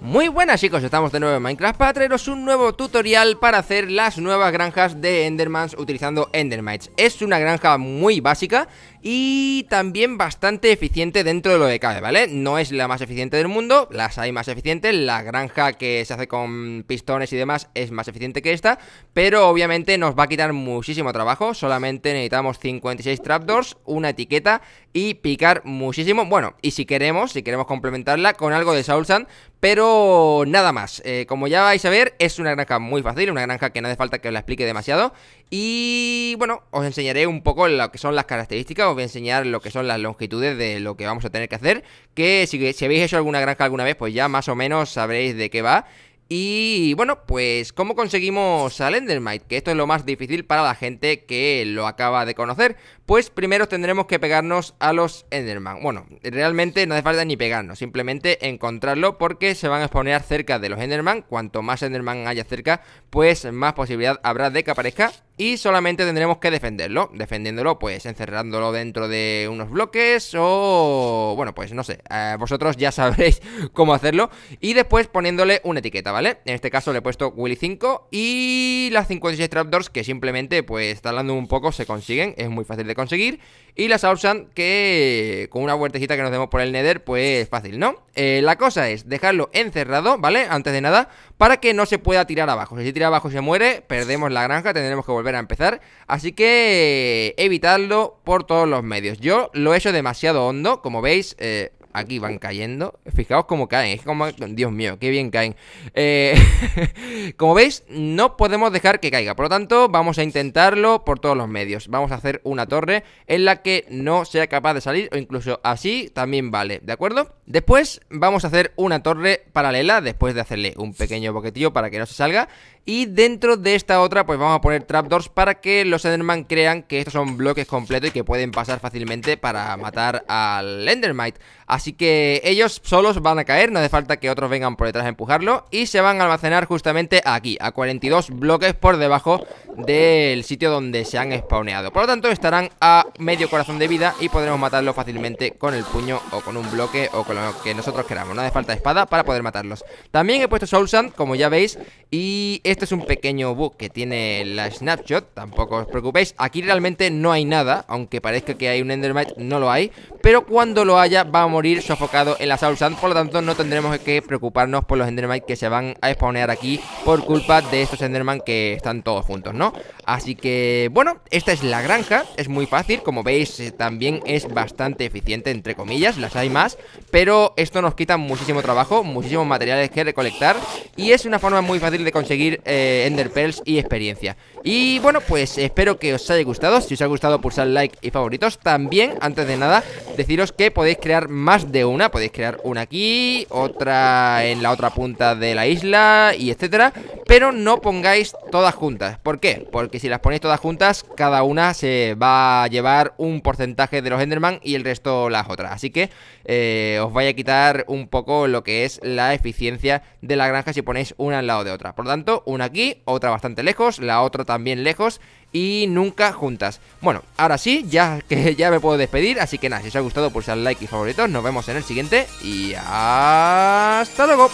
Muy buenas chicos, estamos de nuevo en Minecraft para traeros un nuevo tutorial para hacer las nuevas granjas de Endermans utilizando Endermites Es una granja muy básica, y también bastante eficiente dentro de lo que cabe, ¿vale? No es la más eficiente del mundo, las hay más eficientes, la granja que se hace con pistones y demás es más eficiente que esta, pero obviamente nos va a quitar muchísimo trabajo, solamente necesitamos 56 trapdoors, una etiqueta y picar muchísimo, bueno, y si queremos, si queremos complementarla con algo de Soul pero nada más, eh, como ya vais a ver, es una granja muy fácil, una granja que no hace falta que os la explique demasiado y bueno, os enseñaré un poco lo que son las características, os voy a enseñar lo que son las longitudes de lo que vamos a tener que hacer, que si, habéis hecho alguna granja alguna vez, pues ya más o menos sabréis de qué va. Y bueno, pues cómo conseguimos al Endermite, que esto es lo más difícil para la gente que lo acaba de conocer. Pues primero tendremos que pegarnos a los Enderman. Bueno, realmente no hace falta ni pegarnos, simplemente encontrarlo porque se van a exponer cerca de los Enderman. Cuanto más Enderman haya cerca, pues más posibilidad habrá de que aparezca y solamente tendremos que defenderlo, defendiéndolo pues encerrándolo dentro de unos bloques o bueno pues no sé, eh, vosotros ya sabréis cómo hacerlo y después poniéndole una etiqueta, ¿vale? En este caso le he puesto Willy 5 y las 56 trapdoors que simplemente pues talando un poco se consiguen, es muy fácil de conseguir y las Outsand que con una vueltecita que nos demos por el Nether pues fácil, ¿no? Eh, la cosa es dejarlo encerrado, ¿vale? Antes de nada, para que no se pueda tirar abajo, si se tira abajo y se muere, perdemos la granja, tendremos que volver volver a empezar. Así que evitarlo por todos los medios. Yo lo he hecho demasiado hondo, como veis, eh, aquí van cayendo. Fijaos cómo caen, es como, Dios mío, qué bien caen. Eh, como veis, no podemos dejar que caiga, por lo tanto, vamos a intentarlo por todos los medios. Vamos a hacer una torre en la que no sea capaz de salir, o incluso así también vale, ¿de acuerdo? Después vamos a hacer una torre paralela, después de hacerle un pequeño boquetillo para que no se salga, y dentro de esta otra, pues vamos a poner trapdoors para que los Enderman crean que estos son bloques completos y que pueden pasar fácilmente para matar al Endermite. Así que ellos solos van a caer, no hace falta que otros vengan por detrás a empujarlo y se van a almacenar justamente aquí, a 42 bloques por debajo del sitio donde se han spawneado. Por lo tanto estarán a medio corazón de vida y podremos matarlo fácilmente con el puño o con un bloque o con lo que nosotros queramos. No hace falta espada para poder matarlos. También he puesto Soul Sand, como ya veis, y este es un pequeño bug que tiene la snapshot, tampoco os preocupéis. Aquí realmente no hay nada, aunque parezca que hay un Endermite, no lo hay, pero cuando lo haya va a morir sofocado en la Soul por lo tanto no tendremos que preocuparnos por los Enderman que se van a spawnear aquí por culpa de estos Enderman que están todos juntos, ¿no? Así que, bueno, esta es la granja, es muy fácil, como veis eh, también es bastante eficiente, entre comillas, las hay más, pero esto nos quita muchísimo trabajo, muchísimos materiales que recolectar y es una forma muy fácil de conseguir eh, Ender Pearls y experiencia. Y bueno, pues espero que os haya gustado, si os ha gustado pulsad like y favoritos, también, antes de nada, Deciros que podéis crear más de una Podéis crear una aquí, otra en la otra punta de la isla Y etcétera pero no pongáis todas juntas. ¿Por qué? Porque si las ponéis todas juntas, cada una se va a llevar un porcentaje de los Enderman y el resto las otras. Así que eh, os vaya a quitar un poco lo que es la eficiencia de la granja si ponéis una al lado de otra. Por lo tanto, una aquí, otra bastante lejos, la otra también lejos y nunca juntas. Bueno, ahora sí, ya que ya me puedo despedir, así que nada, si os ha gustado pulsad pues like y favoritos, nos vemos en el siguiente y hasta luego.